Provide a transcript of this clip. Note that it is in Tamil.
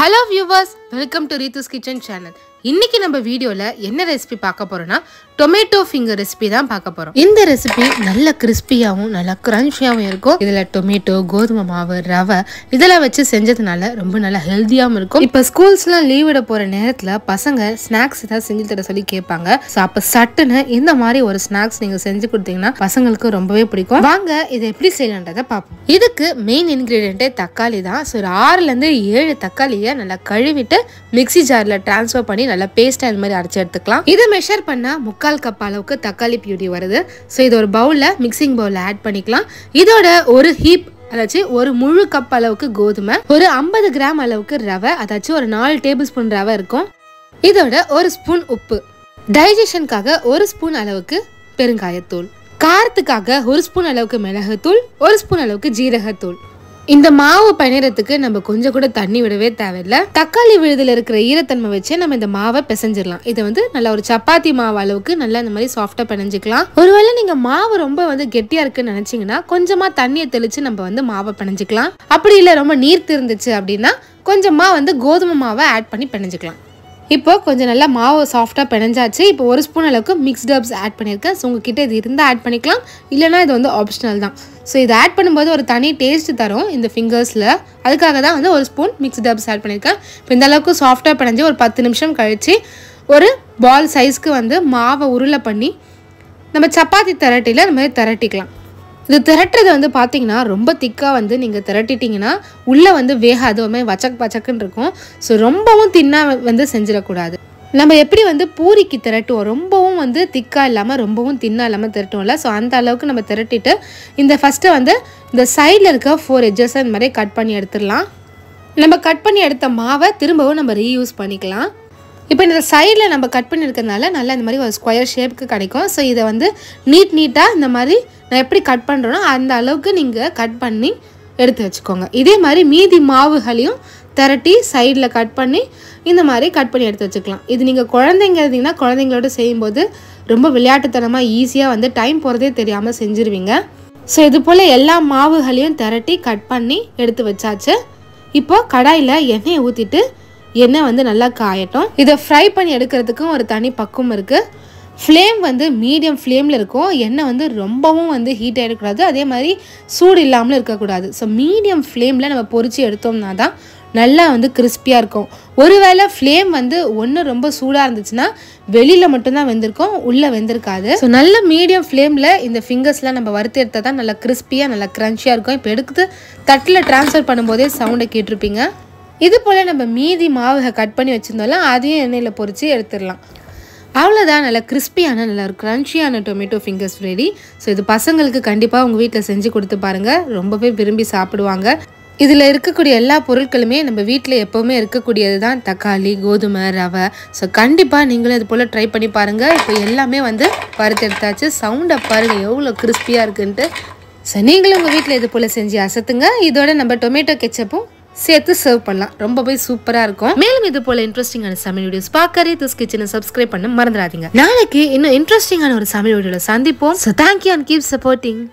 hello viewers welcome to Reethu's kitchen channel இன்றைக்கி நம்ம வீடியோவில் என்ன ரெசிபி பார்க்க போகிறோன்னா டொமேட்டோ ஃபிங்கர் ரெசிபி தான் பார்க்க போகிறோம் இந்த ரெசிபி நல்ல கிறிஸ்பியாகவும் நல்லா கிரன்ச்சியாகவும் இருக்கும் இதில் டொமேட்டோ கோதுமை மாவு ரவை இதெல்லாம் வச்சு செஞ்சதுனால ரொம்ப நல்லா ஹெல்த்தியாகவும் இருக்கும் இப்போ ஸ்கூல்ஸ்லாம் லீவ் விட போகிற நேரத்தில் பசங்க ஸ்நாக்ஸ் ஏதாவது செஞ்சு தர சொல்லி கேட்பாங்க ஸோ அப்போ சட்டுன்னு இந்த மாதிரி ஒரு ஸ்நாக்ஸ் நீங்கள் செஞ்சு கொடுத்தீங்கன்னா பசங்களுக்கு ரொம்பவே பிடிக்கும் வாங்க இதை எப்படி செய்யலான்றதை பார்ப்போம் இதுக்கு மெயின் இன்க்ரீடியன்ட்டே தக்காளி தான் ஸோ ஒரு ஆறுலேருந்து ஏழு தக்காளியை நல்லா கழுவிட்டு மிக்சி ஜாரில் டிரான்ஸ்ஃபர் பண்ணி நல்லா பேஸ்ட் இந்த மாதிரி அரைச்சி எடுத்துக்கலாம் இதை மெஷர் பண்ணால் முக்கால் முக்கால் கப் அளவுக்கு தக்காளி பியூட்டி வருது ஸோ இது ஒரு பவுலில் மிக்சிங் பவுலில் ஆட் பண்ணிக்கலாம் இதோட ஒரு ஹீப் அதாச்சும் ஒரு முழு கப் அளவுக்கு கோதுமை ஒரு ஐம்பது கிராம் அளவுக்கு ரவை அதாச்சும் ஒரு நாலு டேபிள் ஸ்பூன் ரவை இருக்கும் இதோட ஒரு ஸ்பூன் உப்பு டைஜஷனுக்காக ஒரு ஸ்பூன் அளவுக்கு பெருங்காயத்தூள் காரத்துக்காக ஒரு ஸ்பூன் அளவுக்கு மிளகுத்தூள் ஒரு ஸ்பூன் அளவுக்கு ஜீரகத்தூள் இந்த மாவு பயணத்துக்கு நம்ம கொஞ்சம் கூட தண்ணி விடவே தேவையில்லை தக்காளி விழுதுல இருக்கிற ஈரத்தன்மை வச்சு நம்ம இந்த மாவை பிசைஞ்சிடலாம் இதை வந்து நல்லா ஒரு சப்பாத்தி மாவு அளவுக்கு நல்லா இந்த மாதிரி சாஃப்டா பிணைஞ்சிக்கலாம் ஒருவேளை நீங்க மாவு ரொம்ப வந்து கெட்டியா இருக்குன்னு நினைச்சீங்கன்னா கொஞ்சமா தண்ணியை தெளிச்சு நம்ம வந்து மாவை பிணைஞ்சிக்கலாம் அப்படி இல்லை ரொம்ப நீர் திருந்துச்சு அப்படின்னா கொஞ்சமா வந்து கோதுமை மாவை ஆட் பண்ணி பிணைஞ்சிக்கலாம் இப்போ கொஞ்சம் நல்லா மாவு சாஃப்டாக பிணைஞ்சாச்சு இப்போ ஒரு ஸ்பூன் அளவுக்கு மிக்ஸ்ட் ஹர்ப்ஸ் ஆட் பண்ணியிருக்கேன் ஸோ உங்ககிட்ட இது இருந்தால் ஆட் பண்ணிக்கலாம் இல்லைனா இது வந்து ஆப்ஷனல் தான் ஸோ இது ஆட் பண்ணும்போது ஒரு தனி டேஸ்ட் தரும் இந்த ஃபிங்கர்ஸில் அதுக்காக தான் வந்து ஒரு ஸ்பூன் மிக்ஸ் ஹர்ப்ஸ் ஆட் பண்ணியிருக்கேன் இப்போ இந்த அளவுக்கு சாஃப்டாக பிணைஞ்சு ஒரு பத்து நிமிஷம் கழித்து ஒரு பால் சைஸ்க்கு வந்து மாவை உருளை பண்ணி நம்ம சப்பாத்தி திரட்டியில் இந்த மாதிரி திரட்டிக்கலாம் இது திரட்டுறது வந்து பார்த்தீங்கன்னா ரொம்ப திக்காக வந்து நீங்கள் திரட்டிட்டிங்கன்னா உள்ளே வந்து வேக அதுவுமே வச்சக் பச்சக்குன்னு இருக்கும் ஸோ ரொம்பவும் தின்னாக வந்து செஞ்சிடக்கூடாது நம்ம எப்படி வந்து பூரிக்கு திரட்டுவோம் ரொம்பவும் வந்து திக்காக இல்லாமல் ரொம்பவும் தின்னாக இல்லாமல் திரட்டுவோம்ல ஸோ அந்த அளவுக்கு நம்ம திரட்டிட்டு இந்த ஃபஸ்ட்டு வந்து இந்த சைடில் இருக்க ஃபோர் எஜ்ஜஸ் இந்த மாதிரி கட் பண்ணி எடுத்துடலாம் நம்ம கட் பண்ணி எடுத்த மாவை திரும்பவும் நம்ம ரீயூஸ் பண்ணிக்கலாம் இப்போ இந்த சைடில் நம்ம கட் பண்ணியிருக்கிறதுனால நல்லா இந்த மாதிரி ஒரு ஸ்கொயர் ஷேப்புக்கு கிடைக்கும் ஸோ இதை வந்து நீட் நீட்டாக இந்த மாதிரி நான் எப்படி கட் பண்ணுறோனோ அந்த அளவுக்கு நீங்கள் கட் பண்ணி எடுத்து வச்சுக்கோங்க இதே மாதிரி மீதி மாவுகளையும் திரட்டி சைடில் கட் பண்ணி இந்த மாதிரி கட் பண்ணி எடுத்து வச்சுக்கலாம் இது நீங்கள் குழந்தைங்க இருந்தீங்கன்னா குழந்தைங்களோட செய்யும்போது ரொம்ப விளையாட்டுத்தனமாக ஈஸியாக வந்து டைம் போகிறதே தெரியாமல் செஞ்சுருவீங்க ஸோ இது போல் எல்லா மாவுகளையும் திரட்டி கட் பண்ணி எடுத்து வச்சாச்சு இப்போ கடாயில் எண்ணெயை ஊற்றிட்டு எண்ணெய் வந்து நல்லா காயட்டும் இதை ஃப்ரை பண்ணி எடுக்கிறதுக்கும் ஒரு தனி பக்குவம் இருக்குது ஃப்ளேம் வந்து மீடியம் ஃப்ளேமில் இருக்கும் எண்ணெய் வந்து ரொம்பவும் வந்து ஹீட் ஆகிடக்கூடாது அதே மாதிரி சூடு இல்லாமலும் இருக்கக்கூடாது ஸோ மீடியம் ஃப்ளேமில் நம்ம பொறிச்சு எடுத்தோம்னா தான் நல்லா வந்து கிறிஸ்பியாக இருக்கும் ஒருவேளை ஃப்ளேம் வந்து ஒன்று ரொம்ப சூடாக இருந்துச்சுன்னா வெளியில் மட்டும்தான் வெந்திருக்கும் உள்ளே வெந்திருக்காது ஸோ நல்ல மீடியம் ஃப்ளேமில் இந்த ஃபிங்கர்ஸ்லாம் நம்ம வறுத்து எடுத்தால் தான் நல்லா கிறிஸ்பியாக நல்லா க்ரன்ச்சியாக இருக்கும் இப்போ எடுத்து தட்டில் ட்ரான்ஸ்ஃபர் பண்ணும்போதே சவுண்டை கேட்டிருப்பீங்க இது போல் நம்ம மீதி மாவை கட் பண்ணி வச்சுருந்தோம்னா அதையும் எண்ணெயில் பொறிச்சு எடுத்துடலாம் அவ்வளோதான் நல்லா கிறிஸ்பியான நல்லா க்ரன்ச்சியான டொமேட்டோ ஃபிங்கர்ஸ் ரெடி ஸோ இது பசங்களுக்கு கண்டிப்பாக உங்கள் வீட்டில் செஞ்சு கொடுத்து பாருங்கள் ரொம்பவே விரும்பி சாப்பிடுவாங்க இதில் இருக்கக்கூடிய எல்லா பொருட்களுமே நம்ம வீட்டில் எப்போவுமே இருக்கக்கூடியது தான் தக்காளி கோதுமை ரவை ஸோ கண்டிப்பாக நீங்களும் இது போல் ட்ரை பண்ணி பாருங்கள் இப்போ எல்லாமே வந்து பருத்தெடுத்தாச்சு சவுண்டை பாருங்கள் எவ்வளோ கிறிஸ்பியாக இருக்குன்ட்டு ஸோ நீங்களும் உங்கள் வீட்டில் இது போல் செஞ்சு அசத்துங்க இதோட நம்ம டொமேட்டோ கெச்சப்பும் சேர்த்து சர்வ் பண்ணலாம் ரொம்பவே சூப்பராக இருக்கும் மேலும் இது போல இன்ட்ரெஸ்டிங்கான சமையல் வீடியோஸ் பார்க்கறே திஸ் கிச்சனை சப்ஸ்கிரைப் பண்ண மறந்துடாதீங்க நாளைக்கு இன்னும் இன்ட்ரெஸ்டிங்கான ஒரு சமையல் வீடியோல சந்திப்போம் thank you and keep supporting